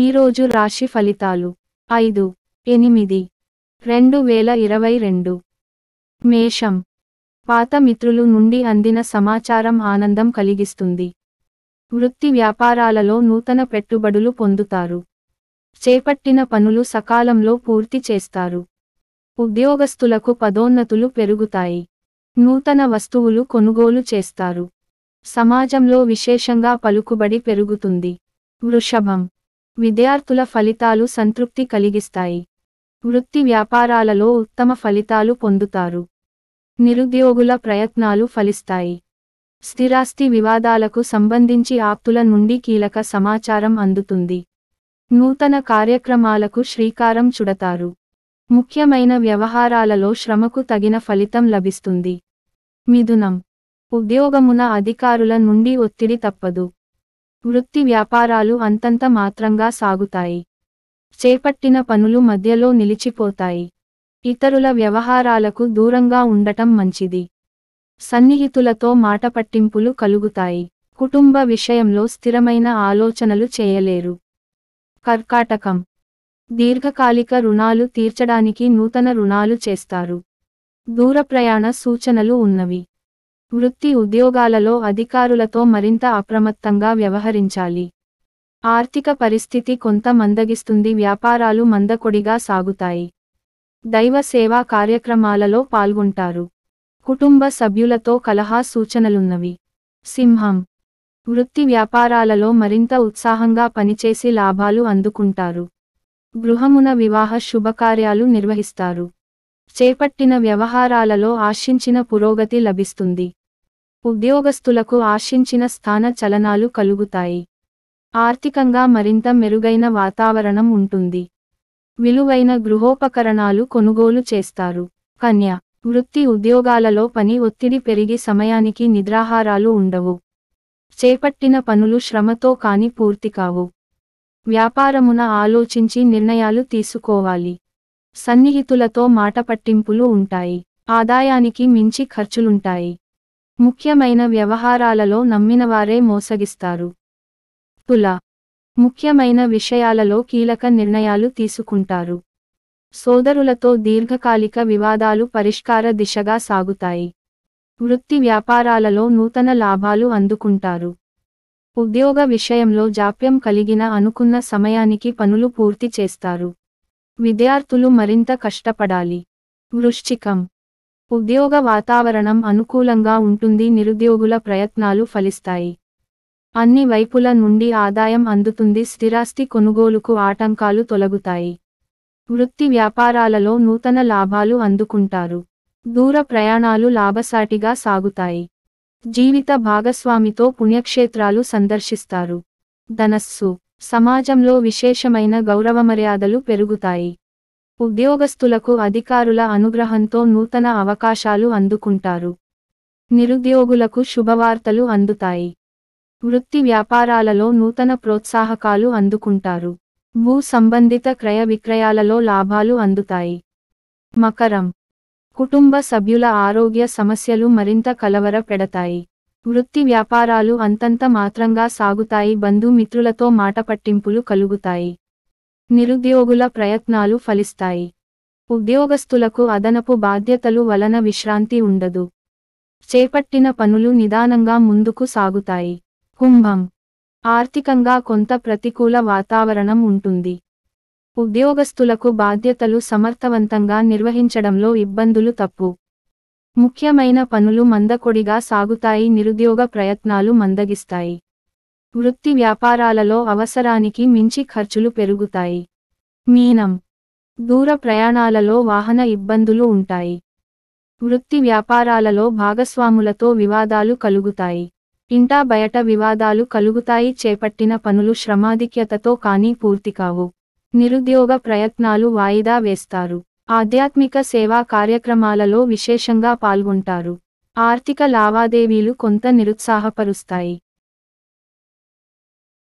ఈరోజు రాశి ఫలితాలు ఐదు ఎనిమిది రెండు వేల ఇరవై రెండు మేషం పాత మిత్రులు నుండి అందిన సమాచారం ఆనందం కలిగిస్తుంది వృత్తి వ్యాపారాలలో నూతన పెట్టుబడులు పొందుతారు చేపట్టిన పనులు సకాలంలో పూర్తి చేస్తారు ఉద్యోగస్తులకు పదోన్నతులు పెరుగుతాయి నూతన వస్తువులు కొనుగోలు చేస్తారు సమాజంలో విశేషంగా పలుకుబడి పెరుగుతుంది వృషభం విద్యార్థుల ఫలితాలు సంతృప్తి కలిగిస్తాయి వృత్తి వ్యాపారాలలో ఉత్తమ ఫలితాలు పొందుతారు నిరుద్యోగుల ప్రయత్నాలు ఫలిస్తాయి స్థిరాస్తి వివాదాలకు సంబంధించి ఆప్తుల నుండి కీలక సమాచారం అందుతుంది నూతన కార్యక్రమాలకు శ్రీకారం చుడతారు ముఖ్యమైన వ్యవహారాలలో శ్రమకు తగిన ఫలితం లభిస్తుంది మిథునం ఉద్యోగమున అధికారుల నుండి ఒత్తిడి తప్పదు వృత్తి వ్యాపారాలు అంతంత మాత్రంగా సాగుతాయి చేపట్టిన పనులు మధ్యలో నిలిచిపోతాయి ఇతరుల వ్యవహారాలకు దూరంగా ఉండటం మంచిది సన్నిహితులతో మాట పట్టింపులు కలుగుతాయి కుటుంబ విషయంలో స్థిరమైన ఆలోచనలు చేయలేరు కర్కాటకం దీర్ఘకాలిక రుణాలు తీర్చడానికి నూతన రుణాలు చేస్తారు దూర ప్రయాణ సూచనలు ఉన్నవి వృత్తి ఉద్యోగాలలో అధికారులతో మరింత అప్రమత్తంగా వ్యవహరించాలి ఆర్థిక పరిస్థితి కొంత మందగిస్తుంది వ్యాపారాలు మందకొడిగా సాగుతాయి దైవ సేవా కార్యక్రమాలలో పాల్గొంటారు కుటుంబ సభ్యులతో కలహా సూచనలున్నవి సింహం వృత్తి వ్యాపారాలలో మరింత ఉత్సాహంగా పనిచేసి లాభాలు అందుకుంటారు గృహమున వివాహ శుభకార్యాలు నిర్వహిస్తారు చేపట్టిన వ్యవహారాలలో ఆశించిన పురోగతి లభిస్తుంది ఉద్యోగస్తులకు ఆశించిన స్థాన చలనాలు కలుగుతాయి ఆర్థికంగా మరింత మెరుగైన వాతావరణం ఉంటుంది విలువైన గృహోపకరణాలు కొనుగోలు చేస్తారు కన్య వృత్తి ఉద్యోగాలలో పని ఒత్తిడి పెరిగి సమయానికి నిద్రాహారాలు ఉండవు చేపట్టిన పనులు శ్రమతో కాని పూర్తి కావు వ్యాపారమున ఆలోచించి నిర్ణయాలు తీసుకోవాలి సన్నిహితులతో మాట పట్టింపులు ఉంటాయి ఆదాయానికి మించి ఖర్చులుంటాయి ముఖ్యమైన వ్యవహారాలలో నమ్మినవారే మోసగిస్తారు తుల ముఖ్యమైన విషయాలలో కీలక నిర్ణయాలు తీసుకుంటారు సోదరులతో దీర్ఘకాలిక వివాదాలు పరిష్కార దిశగా సాగుతాయి వృత్తి వ్యాపారాలలో నూతన లాభాలు అందుకుంటారు ఉద్యోగ విషయంలో జాప్యం కలిగిన అనుకున్న సమయానికి పనులు పూర్తి చేస్తారు విద్యార్థులు మరింత కష్టపడాలి వృశ్చికం ఉద్యోగ వాతావరణం అనుకూలంగా ఉంటుంది నిరుద్యోగుల ప్రయత్నాలు ఫలిస్తాయి అన్ని వైపుల నుండి ఆదాయం అందుతుంది స్థిరాస్తి కొనుగోలుకు ఆటంకాలు తొలగుతాయి వృత్తి వ్యాపారాలలో నూతన లాభాలు అందుకుంటారు దూర ప్రయాణాలు లాభసాటిగా సాగుతాయి జీవిత భాగస్వామితో పుణ్యక్షేత్రాలు సందర్శిస్తారు ధనస్సు సమాజంలో విశేషమైన గౌరవమర్యాదలు పెరుగుతాయి ఉద్యోగస్తులకు అధికారుల అనుగ్రహంతో నూతన అవకాశాలు అందుకుంటారు నిరుద్యోగులకు శుభవార్తలు అందుతాయి వృత్తి వ్యాపారాలలో నూతన ప్రోత్సాహకాలు అందుకుంటారు భూ సంబంధిత క్రయ విక్రయాలలో లాభాలు అందుతాయి మకరం కుటుంబ సభ్యుల ఆరోగ్య సమస్యలు మరింత కలవర పెడతాయి వృత్తి వ్యాపారాలు అంతంత మాత్రంగా సాగుతాయి బంధుమిత్రులతో మాట పట్టింపులు కలుగుతాయి నిరుద్యోగుల ప్రయత్నాలు ఫలిస్తాయి ఉద్యోగస్తులకు అదనపు బాధ్యతలు వలన విశ్రాంతి ఉండదు చేపట్టిన పనులు నిదానంగా ముందుకు సాగుతాయి కుంభం ఆర్థికంగా కొంత ప్రతికూల వాతావరణం ఉంటుంది ఉద్యోగస్తులకు బాధ్యతలు సమర్థవంతంగా నిర్వహించడంలో ఇబ్బందులు తప్పు ముఖ్యమైన పనులు మందకొడిగా సాగుతాయి నిరుద్యోగ ప్రయత్నాలు మందగిస్తాయి వృత్తి వ్యాపారాలలో అవసరానికి మించి ఖర్చులు పెరుగుతాయి మీనం దూర ప్రయాణాలలో వాహన ఇబ్బందులు ఉంటాయి వృత్తి వ్యాపారాలలో భాగస్వాములతో వివాదాలు కలుగుతాయి ఇంటా బయట వివాదాలు కలుగుతాయి చేపట్టిన పనులు శ్రమాధిక్యతతో కానీ పూర్తికావు నిరుద్యోగ ప్రయత్నాలు వాయిదా వేస్తారు ఆధ్యాత్మిక సేవా కార్యక్రమాలలో విశేషంగా పాల్గొంటారు ఆర్థిక లావాదేవీలు కొంత నిరుత్సాహపరుస్తాయి